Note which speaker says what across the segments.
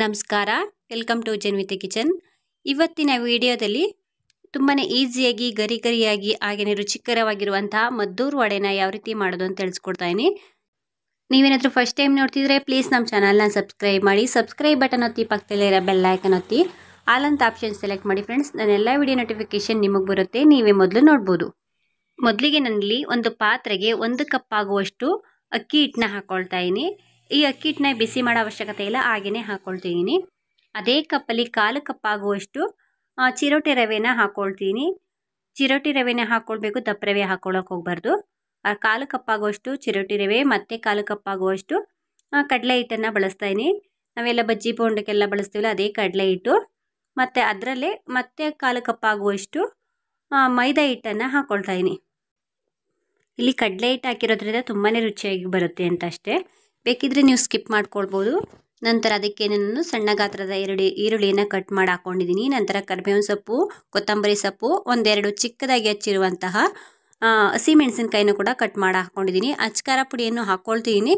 Speaker 1: ನಮಸ್ಕಾರ welcome to ಜನ್ವಿತೆ kitchen ಇವತ್ತಿನ ವಿಡಿಯೋದಲ್ಲಿ ತುಂಬಾ ಈಸಿಯಾಗಿ ಗರಿ ಗರಿಯಾಗಿ ಹಾಗೆಯೇ ರುಚಿಕರವಾಗಿರುವಂತಹ ಮದ್ದೂರು ವಡೆನ ಯಾವ ರೀತಿ ಮಾಡೋದು ಅಂತ ತಿಳಿಸ್ಕೊಡ್ತಾಯಿನಿ ನೀವೇನಾದರೂ ಫಸ್ಟ್ ಟೈಮ್ ನೋಡ್ತಿದ್ರೆ ಪ್ಲೀಸ್ ನಮ್ಮ ಚಾನಲ್ನ ಸಬ್ಸ್ಕ್ರೈಬ್ ಮಾಡಿ ಸಬ್ಸ್ಕ್ರೈಬ್ ಬಟನ್ ಒತ್ತಿ ಪಕ್ಕದಲ್ಲಿರೋ ಇರೋ ಬೆಲ್ಲೈಕನ್ ಒತ್ತಿ ಆಲಂತ ಆಪ್ಷನ್ ಸೆಲೆಕ್ಟ್ ಮಾಡಿ ಫ್ರೆಂಡ್ಸ್ ಎಲ್ಲ ವಿಡಿಯೋ ನೋಟಿಫಿಕೇಷನ್ ನಿಮಗೆ ಬರುತ್ತೆ ನೀವೇ ಮೊದಲು ನೋಡ್ಬೋದು ಮೊದಲಿಗೆ ನನ್ನಲ್ಲಿ ಒಂದು ಪಾತ್ರೆಗೆ ಒಂದು ಕಪ್ ಆಗುವಷ್ಟು ಅಕ್ಕಿ ಹಿಟ್ಟನ್ನ ಇದೀನಿ ಈ ಅಕ್ಕಿ ಹಿಟ್ಟನ್ನ ಬಿಸಿ ಮಾಡೋ ಅವಶ್ಯಕತೆ ಇಲ್ಲ ಹಾಗೆಯೇ ಹಾಕ್ಕೊಳ್ತಿದ್ದೀನಿ ಅದೇ ಕಪ್ಪಲ್ಲಿ ಕಾಲು ಕಪ್ಪಾಗುವಷ್ಟು ಚಿರೋಟಿ ರವೆನ ಹಾಕ್ಕೊಳ್ತೀನಿ ಚಿರೋಟಿ ರವೆನ ಹಾಕ್ಕೊಳ್ಬೇಕು ದಪ್ಪ ರವೆ ಹಾಕ್ಕೊಳ್ಳೋಕೆ ಹೋಗಬಾರ್ದು ಕಾಲು ಕಪ್ಪಾಗುವಷ್ಟು ಚಿರೋಟಿ ರವೆ ಮತ್ತು ಕಾಲು ಕಪ್ಪಾಗುವಷ್ಟು ಕಡಲೆ ಹಿಟ್ಟನ್ನು ಬಳಸ್ತಾ ನಾವೆಲ್ಲ ಬಜ್ಜಿ ಬೋಂಡಕ್ಕೆಲ್ಲ ಬಳಸ್ತೀವಲ್ಲ ಅದೇ ಕಡಲೆ ಹಿಟ್ಟು ಮತ್ತು ಅದರಲ್ಲೇ ಮತ್ತೆ ಕಾಲು ಕಪ್ಪಾಗುವಷ್ಟು ಮೈದಾ ಹಿಟ್ಟನ್ನು ಹಾಕ್ಕೊಳ್ತಾ ಇಲ್ಲಿ ಕಡಲೆ ಹಿಟ್ಟು ಹಾಕಿರೋದ್ರಿಂದ ತುಂಬಾ ರುಚಿಯಾಗಿ ಬರುತ್ತೆ ಅಂತ ಅಷ್ಟೇ ಬೇಕಿದ್ರೆ ನೀವು ಸ್ಕಿಪ್ ಮಾಡ್ಕೊಳ್ಬೋದು ನಂತರ ಅದಕ್ಕೆ ನಾನು ಸಣ್ಣ ಗಾತ್ರದ ಎರಡು ಈರುಳ್ಳಿಯನ್ನು ಕಟ್ ಮಾಡಿ ಹಾಕ್ಕೊಂಡಿದ್ದೀನಿ ನಂತರ ಕರಿಬೇವಿನ ಸೊಪ್ಪು ಕೊತ್ತಂಬರಿ ಸೊಪ್ಪು ಒಂದೆರಡು ಚಿಕ್ಕದಾಗಿ ಹಚ್ಚಿರುವಂತಹ ಹಸಿಮೆಣಸಿನ್ಕಾಯಿನೂ ಕೂಡ ಕಟ್ ಮಾಡಿ ಹಾಕ್ಕೊಂಡಿದ್ದೀನಿ ಅಚ್ಕಾರ ಪುಡಿಯನ್ನು ಹಾಕ್ಕೊಳ್ತಿದ್ದೀನಿ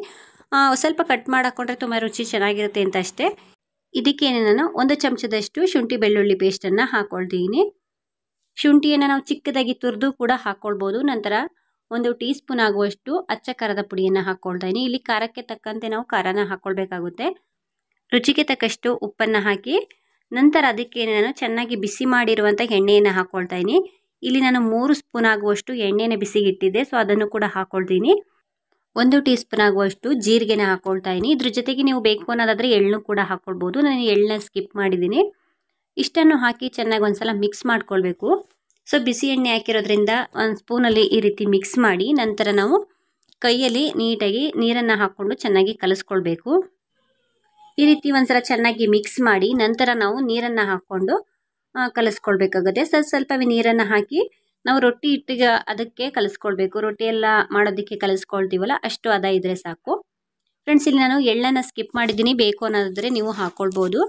Speaker 1: ಸ್ವಲ್ಪ ಕಟ್ ಮಾಡಿ ಹಾಕ್ಕೊಂಡ್ರೆ ತುಂಬ ರುಚಿ ಚೆನ್ನಾಗಿರುತ್ತೆ ಅಂತ ಅಷ್ಟೇ ಇದಕ್ಕೇನೆ ನಾನು ಒಂದು ಚಮಚದಷ್ಟು ಶುಂಠಿ ಬೆಳ್ಳುಳ್ಳಿ ಪೇಸ್ಟನ್ನು ಹಾಕ್ಕೊಳ್ತೀನಿ ಶುಂಠಿಯನ್ನು ನಾವು ಚಿಕ್ಕದಾಗಿ ತುರಿದು ಕೂಡ ಹಾಕ್ಕೊಳ್ಬೋದು ನಂತರ ಒಂದು ಟೀ ಸ್ಪೂನ್ ಆಗುವಷ್ಟು ಅಚ್ಚ ಖಾರದ ಪುಡಿಯನ್ನು ಹಾಕ್ಕೊಳ್ತಾ ಇದ್ದೀನಿ ಇಲ್ಲಿ ಖಾರಕ್ಕೆ ತಕ್ಕಂತೆ ನಾವು ಖಾರನ ಹಾಕ್ಕೊಳ್ಬೇಕಾಗುತ್ತೆ ರುಚಿಗೆ ತಕ್ಕಷ್ಟು ಉಪ್ಪನ್ನು ಹಾಕಿ ನಂತರ ಅದಕ್ಕೆ ನಾನು ಚೆನ್ನಾಗಿ ಬಿಸಿ ಮಾಡಿರುವಂಥ ಎಣ್ಣೆಯನ್ನು ಹಾಕ್ಕೊಳ್ತಾ ಇದ್ದೀನಿ ಇಲ್ಲಿ ನಾನು ಮೂರು ಸ್ಪೂನ್ ಆಗುವಷ್ಟು ಎಣ್ಣೆನ ಬಿಸಿಗಿಟ್ಟಿದ್ದೆ ಸೊ ಅದನ್ನು ಕೂಡ ಹಾಕ್ಕೊಳ್ತೀನಿ ಒಂದು ಟೀ ಸ್ಪೂನ್ ಆಗುವಷ್ಟು ಜೀರಿಗೆನ ಹಾಕ್ಕೊಳ್ತಾ ಇದ್ದೀನಿ ಇದ್ರ ಜೊತೆಗೆ ನೀವು ಬೇಕು ಅನ್ನೋದಾದರೆ ಎಳ್ಳು ಕೂಡ ಹಾಕ್ಕೊಳ್ಬೋದು ನಾನು ಎಳ್ಳನ್ನ ಸ್ಕಿಪ್ ಮಾಡಿದ್ದೀನಿ ಇಷ್ಟನ್ನು ಹಾಕಿ ಚೆನ್ನಾಗಿ ಒಂದು ಸಲ ಮಿಕ್ಸ್ ಮಾಡ್ಕೊಳ್ಬೇಕು ಸೊ ಬಿಸಿ ಎಣ್ಣೆ ಹಾಕಿರೋದ್ರಿಂದ ಒಂದು ಸ್ಪೂನಲ್ಲಿ ಈ ರೀತಿ ಮಿಕ್ಸ್ ಮಾಡಿ ನಂತರ ನಾವು ಕೈಯಲ್ಲಿ ನೀಟಾಗಿ ನೀರನ್ನು ಹಾಕ್ಕೊಂಡು ಚೆನ್ನಾಗಿ ಕಲಿಸ್ಕೊಳ್ಬೇಕು ಈ ರೀತಿ ಒಂದ್ಸಲ ಚೆನ್ನಾಗಿ ಮಿಕ್ಸ್ ಮಾಡಿ ನಂತರ ನಾವು ನೀರನ್ನು ಹಾಕ್ಕೊಂಡು ಕಲಿಸ್ಕೊಳ್ಬೇಕಾಗುತ್ತೆ ಸ್ವಲ್ಪ ಸ್ವಲ್ಪವೇ ನೀರನ್ನು ಹಾಕಿ ನಾವು ರೊಟ್ಟಿ ಇಟ್ಟಿಗೆ ಅದಕ್ಕೆ ಕಲಿಸ್ಕೊಳ್ಬೇಕು ರೊಟ್ಟಿ ಎಲ್ಲ ಮಾಡೋದಕ್ಕೆ ಕಲಿಸ್ಕೊಳ್ತೀವಲ್ಲ ಅಷ್ಟು ಅದ ಇದ್ದರೆ ಸಾಕು ಫ್ರೆಂಡ್ಸ್ ಇಲ್ಲಿ ನಾನು ಎಳ್ಳನ್ನು ಸ್ಕಿಪ್ ಮಾಡಿದ್ದೀನಿ ಬೇಕು ಅನ್ನೋದಾದರೆ ನೀವು ಹಾಕ್ಕೊಳ್ಬೋದು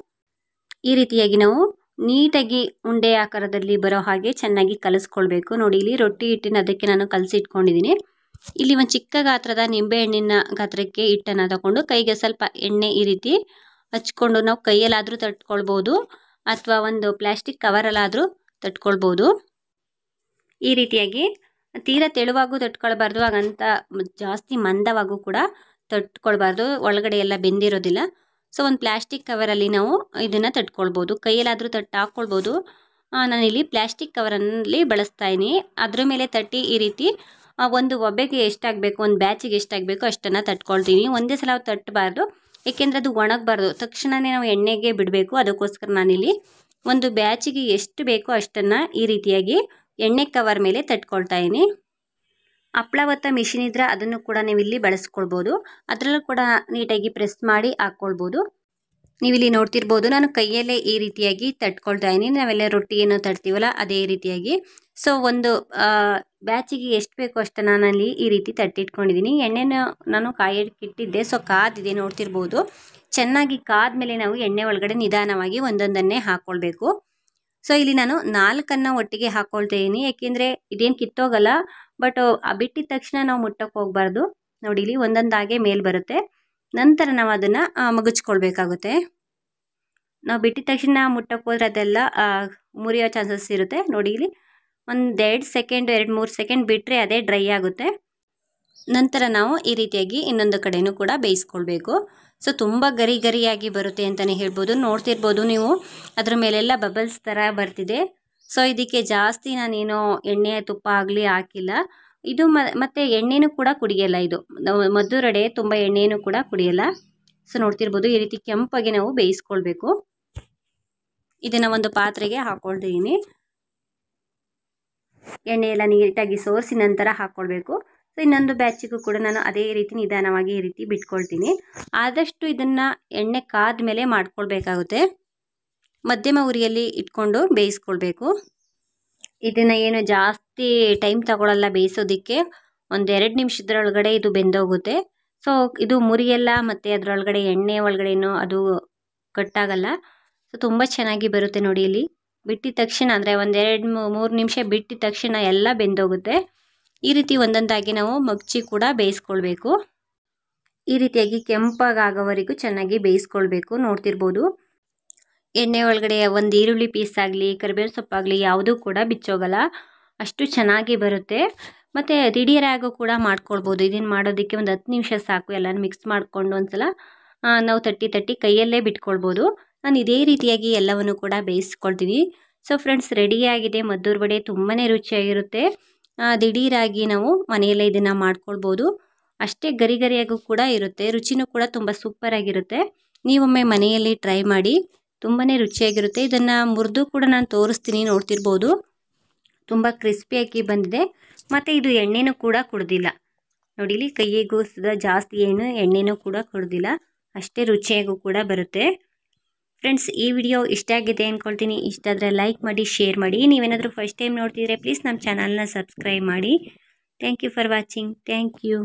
Speaker 1: ಈ ರೀತಿಯಾಗಿ ನಾವು ನೀಟಾಗಿ ಉಂಡೆ ಆಕಾರದಲ್ಲಿ ಬರೋ ಹಾಗೆ ಚೆನ್ನಾಗಿ ಕಲಿಸ್ಕೊಳ್ಬೇಕು ನೋಡಿ ಇಲ್ಲಿ ರೊಟ್ಟಿ ಹಿಟ್ಟಿನ ಅದಕ್ಕೆ ನಾನು ಕಲಸಿ ಇಟ್ಕೊಂಡಿದ್ದೀನಿ ಇಲ್ಲಿ ಒಂದು ಚಿಕ್ಕ ಗಾತ್ರದ ನಿಂಬೆಹಣ್ಣಿನ ಗಾತ್ರಕ್ಕೆ ಹಿಟ್ಟನ್ನು ತಗೊಂಡು ಕೈಗೆ ಸ್ವಲ್ಪ ಎಣ್ಣೆ ಈ ರೀತಿ ಹಚ್ಕೊಂಡು ನಾವು ಕೈಯಲ್ಲಾದರೂ ತಟ್ಕೊಳ್ಬೋದು ಅಥವಾ ಒಂದು ಪ್ಲ್ಯಾಸ್ಟಿಕ್ ಕವರಲ್ಲಾದರೂ ತಟ್ಕೊಳ್ಬೋದು ಈ ರೀತಿಯಾಗಿ ತೀರಾ ತೆಳುವಾಗೂ ತಟ್ಕೊಳ್ಬಾರ್ದು ಹಾಗಂತ ಜಾಸ್ತಿ ಮಂದವಾಗೂ ಕೂಡ ತಟ್ಕೊಳ್ಬಾರ್ದು ಒಳಗಡೆ ಎಲ್ಲ ಬೆಂದಿರೋದಿಲ್ಲ ಸೊ ಒಂದು ಪ್ಲ್ಯಾಸ್ಟಿಕ್ ಕವರಲ್ಲಿ ನಾವು ಇದನ್ನು ತಟ್ಕೊಳ್ಬೋದು ಕೈಯಲ್ಲಾದರೂ ತಟ್ಟು ಹಾಕ್ಕೊಳ್ಬೋದು ನಾನಿಲ್ಲಿ ಪ್ಲ್ಯಾಸ್ಟಿಕ್ ಕವರಲ್ಲಿ ಬಳಸ್ತಾ ಇದ್ದೀನಿ ಅದ್ರ ಮೇಲೆ ತಟ್ಟಿ ಈ ರೀತಿ ಒಂದು ಒಬ್ಬೆಗೆ ಎಷ್ಟಾಗಬೇಕು ಒಂದು ಬ್ಯಾಚಿಗೆ ಎಷ್ಟಾಗಬೇಕು ಅಷ್ಟನ್ನು ತಟ್ಕೊಳ್ತೀನಿ ಒಂದೇ ಸಲ ತಟ್ಟಬಾರ್ದು ಏಕೆಂದರೆ ಅದು ಒಣಗಬಾರ್ದು ತಕ್ಷಣವೇ ನಾವು ಎಣ್ಣೆಗೆ ಬಿಡಬೇಕು ಅದಕ್ಕೋಸ್ಕರ ನಾನಿಲ್ಲಿ ಒಂದು ಬ್ಯಾಚಿಗೆ ಎಷ್ಟು ಬೇಕೋ ಅಷ್ಟನ್ನು ಈ ರೀತಿಯಾಗಿ ಎಣ್ಣೆ ಕವರ್ ಮೇಲೆ ತಟ್ಕೊಳ್ತಾಯಿದ್ದೀನಿ ಹಪ್ಳ ಒತ್ತ ಮಿಷಿನ್ ಇದ್ರೆ ಅದನ್ನು ಕೂಡ ನೀವು ಇಲ್ಲಿ ಬಳಸ್ಕೊಳ್ಬೋದು ಅದರಲ್ಲೂ ಕೂಡ ನೀಟಾಗಿ ಪ್ರೆಸ್ ಮಾಡಿ ಹಾಕ್ಕೊಳ್ಬೋದು ನೀವಿಲ್ಲಿ ನೋಡ್ತಿರ್ಬೋದು ನಾನು ಕೈಯಲ್ಲೇ ಈ ರೀತಿಯಾಗಿ ತಟ್ಕೊಳ್ತಾ ಇದ್ದೀನಿ ನಾವೆಲ್ಲ ರೊಟ್ಟಿ ಏನು ತಡ್ತೀವಲ್ಲ ಅದೇ ರೀತಿಯಾಗಿ ಸೊ ಒಂದು ಬ್ಯಾಚಿಗೆ ಎಷ್ಟು ಬೇಕೋ ನಾನು ನಾನಲ್ಲಿ ಈ ರೀತಿ ತಟ್ಟಿಟ್ಕೊಂಡಿದ್ದೀನಿ ಎಣ್ಣೆನ ನಾನು ಕಾಯಕ್ಕೆ ಸೊ ಕಾದಿದೆ ನೋಡ್ತಿರ್ಬೋದು ಚೆನ್ನಾಗಿ ಕಾದ ಮೇಲೆ ನಾವು ಎಣ್ಣೆ ಒಳಗಡೆ ನಿಧಾನವಾಗಿ ಒಂದೊಂದನ್ನೇ ಹಾಕ್ಕೊಳ್ಬೇಕು ಸೊ ಇಲ್ಲಿ ನಾನು ನಾಲ್ಕನ್ನು ಒಟ್ಟಿಗೆ ಹಾಕ್ಕೊಳ್ತಿದ್ದೀನಿ ಏಕೆಂದರೆ ಇದೇನು ಕಿತ್ತೋಗಲ್ಲ ಬಟ್ ಬಿಟ್ಟಿದ ತಕ್ಷಣ ನಾವು ಮುಟ್ಟಕ್ಕೆ ಹೋಗ್ಬಾರ್ದು ನೋಡಿ ಇಲ್ಲಿ ಒಂದೊಂದಾಗೆ ಮೇಲ್ ಬರುತ್ತೆ ನಂತರ ನಾವು ಅದನ್ನು ಮುಗಿಸ್ಕೊಳ್ಬೇಕಾಗುತ್ತೆ ನಾವು ಬಿಟ್ಟಿದ ತಕ್ಷಣ ಮುಟ್ಟಕ್ಕೆ ಹೋದ್ರೆ ಅದೆಲ್ಲ ಮುರಿಯೋ ಚಾನ್ಸಸ್ ಇರುತ್ತೆ ನೋಡಿ ಇಲ್ಲಿ ಒಂದೆರಡು ಎರಡು ಸೆಕೆಂಡ್ ಎರಡು ಮೂರು ಸೆಕೆಂಡ್ ಬಿಟ್ಟರೆ ಅದೇ ಡ್ರೈ ಆಗುತ್ತೆ ನಂತರ ನಾವು ಈ ರೀತಿಯಾಗಿ ಇನ್ನೊಂದು ಕಡೆಯೂ ಕೂಡ ಬೇಯಿಸ್ಕೊಳ್ಬೇಕು ಸೊ ತುಂಬ ಗರಿ ಗರಿಯಾಗಿ ಬರುತ್ತೆ ಅಂತಲೇ ಹೇಳ್ಬೋದು ನೋಡ್ತಿರ್ಬೋದು ನೀವು ಅದ್ರ ಮೇಲೆಲ್ಲ ಬಬಲ್ಸ್ ಥರ ಬರ್ತಿದೆ ಸೊ ಇದಕ್ಕೆ ಜಾಸ್ತಿ ನಾನೇನು ಎಣ್ಣೆ ತುಪ್ಪ ಆಗಲಿ ಹಾಕಿಲ್ಲ ಇದು ಮತ್ತು ಎಣ್ಣೆನೂ ಕೂಡ ಕುಡಿಯಲ್ಲ ಇದು ಮದ್ದು ರಡೆ ತುಂಬ ಎಣ್ಣೆನೂ ಕೂಡ ಕುಡಿಯಲ್ಲ ಸೊ ನೋಡ್ತಿರ್ಬೋದು ಈ ರೀತಿ ಕೆಂಪಾಗಿ ನಾವು ಬೇಯಿಸ್ಕೊಳ್ಬೇಕು ಇದನ್ನು ಒಂದು ಪಾತ್ರೆಗೆ ಹಾಕ್ಕೊಳ್ತೀನಿ ಎಣ್ಣೆ ಎಲ್ಲ ನೀಟಾಗಿ ಸೋರಿಸಿ ನಂತರ ಹಾಕ್ಕೊಳ್ಬೇಕು ಸೊ ಇನ್ನೊಂದು ಬ್ಯಾಚಿಗೂ ಕೂಡ ನಾನು ಅದೇ ರೀತಿ ನಿಧಾನವಾಗಿ ಈ ರೀತಿ ಬಿಟ್ಕೊಳ್ತೀನಿ ಆದಷ್ಟು ಇದನ್ನು ಎಣ್ಣೆ ಕಾದ ಮೇಲೆ ಮಾಡ್ಕೊಳ್ಬೇಕಾಗುತ್ತೆ ಮಧ್ಯಮ ಉರಿಯಲ್ಲಿ ಇಟ್ಕೊಂಡು ಬೇಯಿಸ್ಕೊಳ್ಬೇಕು ಇದನ್ನು ಏನು ಜಾಸ್ತಿ ಟೈಮ್ ತಗೊಳ್ಳಲ್ಲ ಬೇಯಿಸೋದಕ್ಕೆ ಒಂದೆರಡು ನಿಮಿಷದ್ರೊಳಗಡೆ ಇದು ಬೆಂದೋಗುತ್ತೆ ಸೊ ಇದು ಮುರಿಯಲ್ಲ ಮತ್ತು ಅದರೊಳಗಡೆ ಎಣ್ಣೆ ಒಳಗಡೆನೂ ಅದು ಕಟ್ಟಾಗಲ್ಲ ಸೊ ತುಂಬ ಚೆನ್ನಾಗಿ ಬರುತ್ತೆ ನೋಡಿ ಇಲ್ಲಿ ಬಿಟ್ಟಿದ ತಕ್ಷಣ ಅಂದರೆ ಒಂದೆರಡು ಮೂರು ನಿಮಿಷ ಬಿಟ್ಟಿದ ತಕ್ಷಣ ಎಲ್ಲ ಬೆಂದೋಗುತ್ತೆ ಈ ರೀತಿ ಒಂದೊಂದಾಗಿ ನಾವು ಮಗ್ಚಿ ಕೂಡ ಬೇಯಿಸ್ಕೊಳ್ಬೇಕು ಈ ರೀತಿಯಾಗಿ ಕೆಂಪಾಗವರೆಗೂ ಚೆನ್ನಾಗಿ ಬೇಯಿಸ್ಕೊಳ್ಬೇಕು ನೋಡ್ತಿರ್ಬೋದು ಎಣ್ಣೆ ಒಳಗಡೆ ಒಂದು ಈರುಳ್ಳಿ ಪೀಸ್ ಆಗಲಿ ಕರಿಬೇವು ಸೊಪ್ಪಾಗಲಿ ಯಾವುದೂ ಕೂಡ ಬಿಚ್ಚೋಗಲ್ಲ ಅಷ್ಟು ಚೆನ್ನಾಗಿ ಬರುತ್ತೆ ಮತ್ತು ರಿಡಿಯರಾಗೂ ಕೂಡ ಮಾಡ್ಕೊಳ್ಬೋದು ಇದನ್ನು ಮಾಡೋದಕ್ಕೆ ಒಂದು ಹತ್ತು ನಿಮಿಷ ಸಾಕು ಎಲ್ಲನೂ ಮಿಕ್ಸ್ ಮಾಡಿಕೊಂಡು ಒಂದ್ಸಲ ನಾವು ತಟ್ಟಿ ತಟ್ಟಿ ಕೈಯಲ್ಲೇ ಬಿಟ್ಕೊಳ್ಬೋದು ನಾನು ಇದೇ ರೀತಿಯಾಗಿ ಎಲ್ಲವನ್ನು ಕೂಡ ಬೇಯಿಸ್ಕೊಳ್ತೀನಿ ಸೊ ಫ್ರೆಂಡ್ಸ್ ರೆಡಿಯಾಗಿದೆ ಮದ್ದೂರು ಬಡೆ ತುಂಬಾ ರುಚಿಯಾಗಿರುತ್ತೆ ದಿಢೀರಾಗಿ ನಾವು ಮನೆಯಲ್ಲೇ ಇದನ್ನು ಮಾಡ್ಕೊಳ್ಬೋದು ಅಷ್ಟೇ ಗರಿ ಗರಿಯಾಗೂ ಕೂಡ ಇರುತ್ತೆ ರುಚಿನೂ ಕೂಡ ತುಂಬ ಸೂಪರಾಗಿರುತ್ತೆ ನೀವೊಮ್ಮೆ ಮನೆಯಲ್ಲಿ ಟ್ರೈ ಮಾಡಿ ತುಂಬಾ ರುಚಿಯಾಗಿರುತ್ತೆ ಇದನ್ನು ಮುರಿದು ಕೂಡ ನಾನು ತೋರಿಸ್ತೀನಿ ನೋಡ್ತಿರ್ಬೋದು ತುಂಬ ಕ್ರಿಸ್ಪಿಯಾಗಿ ಬಂದಿದೆ ಮತ್ತು ಇದು ಎಣ್ಣೆನೂ ಕೂಡ ಕುಡ್ದಿಲ್ಲ ನೋಡಿಲಿ ಕೈಯಿಗೂ ಸುದ ಜಾಸ್ತಿ ಏನು ಎಣ್ಣೆನೂ ಕೂಡ ಕುಡ್ದಿಲ್ಲ ಅಷ್ಟೇ ರುಚಿಯಾಗೂ ಕೂಡ ಬರುತ್ತೆ ಫ್ರೆಂಡ್ಸ್ ಈ ವಿಡಿಯೋ ಇಷ್ಟ ಆಗಿದೆ ಅಂದ್ಕೊಳ್ತೀನಿ ಇಷ್ಟ ಆದರೆ ಲೈಕ್ ಮಾಡಿ ಶೇರ್ ಮಾಡಿ ನೀವೇನಾದರೂ ಫಸ್ಟ್ ಟೈಮ್ ನೋಡ್ತಿದ್ರೆ ಪ್ಲೀಸ್ ನಮ್ಮ ಚಾನಲ್ನ ಸಬ್ಸ್ಕ್ರೈಬ್ ಮಾಡಿ thank you for watching thank you